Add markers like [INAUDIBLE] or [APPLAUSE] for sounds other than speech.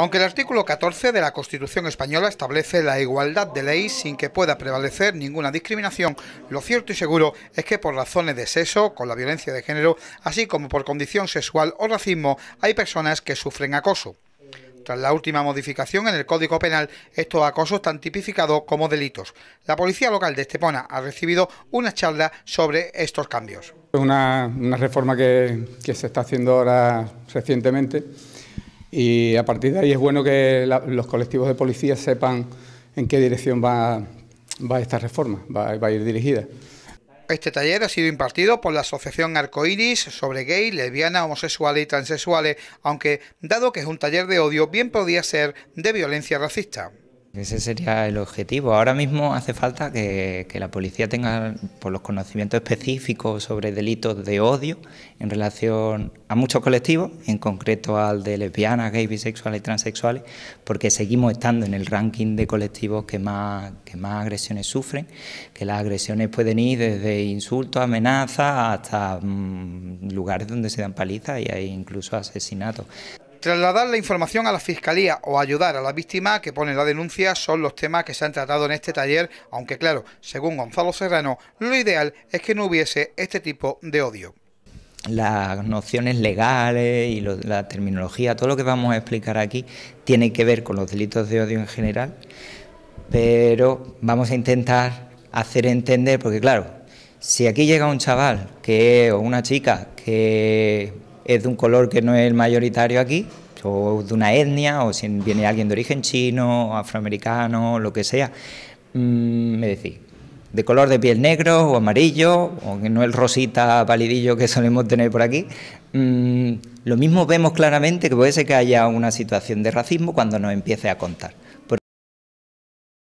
Aunque el artículo 14 de la Constitución española establece la igualdad de ley sin que pueda prevalecer ninguna discriminación, lo cierto y seguro es que por razones de sexo, con la violencia de género, así como por condición sexual o racismo, hay personas que sufren acoso. Tras la última modificación en el Código Penal, estos acosos están tipificados como delitos. La Policía Local de Estepona ha recibido una charla sobre estos cambios. Es una, reforma que se está haciendo ahora recientemente y a partir de ahí es bueno que los colectivos de policía sepan en qué dirección va, esta reforma, va, a ir dirigida. Este taller ha sido impartido por la Asociación Arcoiris sobre gay, lesbiana, homosexuales y transexuales, aunque dado que es un taller de odio, bien podía ser de violencia racista. Ese sería el objetivo. Ahora mismo hace falta que, la policía tenga por los conocimientos específicos sobre delitos de odio en relación a muchos colectivos, en concreto al de lesbianas, gays, bisexuales y transexuales, porque seguimos estando en el ranking de colectivos que más, más agresiones sufren, que las agresiones pueden ir desde insultos, amenazas, hasta mm, lugares donde se dan palizas y hay incluso asesinatos. Trasladar la información a la Fiscalía o ayudar a la víctima que pone la denuncia son los temas que se han tratado en este taller, aunque claro, según Gonzalo Serrano, lo ideal es que no hubiese este tipo de odio. Las nociones legales y la terminología, todo lo que vamos a explicar aquí, tiene que ver con los delitos de odio en general, pero vamos a intentar hacer entender, porque claro, si aquí llega un chaval que, o una chica que es de un color que no es el mayoritario aquí, o de una etnia, o si viene alguien de origen chino, afroamericano, lo que sea, me mm, de color de piel negro o amarillo, o que no el rosita palidillo que [LAUGHS] solemos tener por aquí. Mm, lo mismo vemos claramente que puede ser que haya una situación de racismo cuando nos empiece a contar.